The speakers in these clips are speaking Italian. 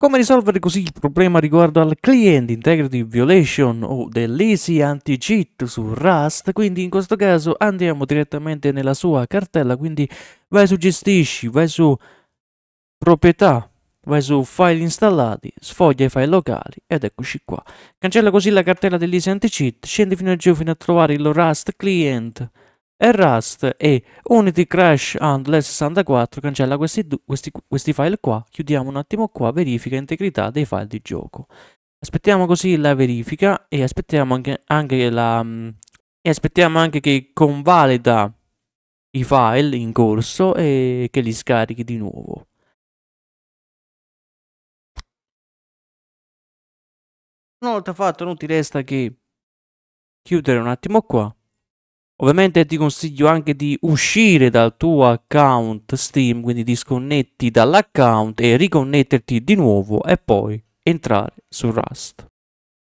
Come risolvere così il problema riguardo al client integrity violation o dell'easy anti-cheat su Rust? Quindi in questo caso andiamo direttamente nella sua cartella, quindi vai su gestisci, vai su proprietà, vai su file installati, sfoglia i file locali ed eccoci qua. Cancella così la cartella dell'easy anti-cheat, scendi fino a giù fino a trovare il Rust client e Rust e Unity Crash Handler 64 cancella questi, questi, questi file qua, chiudiamo un attimo qua, verifica integrità dei file di gioco. Aspettiamo così la verifica e aspettiamo anche, anche la, mm, e aspettiamo anche che convalida i file in corso e che li scarichi di nuovo. Una volta fatto non ti resta che chiudere un attimo qua Ovviamente ti consiglio anche di uscire dal tuo account Steam, quindi disconnetti dall'account e riconnetterti di nuovo e poi entrare su Rust.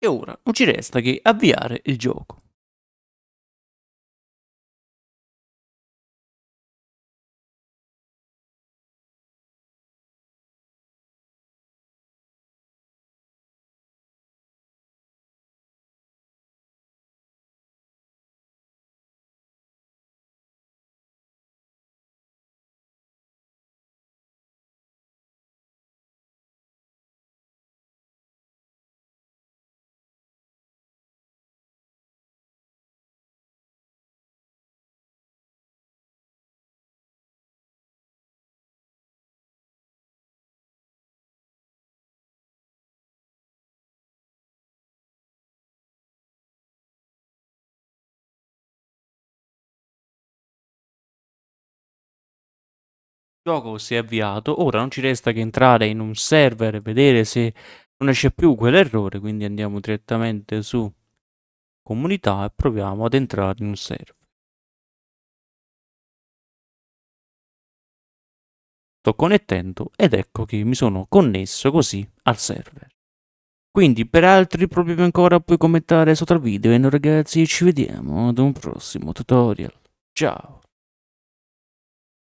E ora non ci resta che avviare il gioco. il gioco si è avviato, ora non ci resta che entrare in un server e vedere se non esce più quell'errore, quindi andiamo direttamente su comunità e proviamo ad entrare in un server. Sto connettendo ed ecco che mi sono connesso così al server. Quindi per altri problemi ancora puoi commentare sotto al video e noi ragazzi ci vediamo ad un prossimo tutorial. Ciao!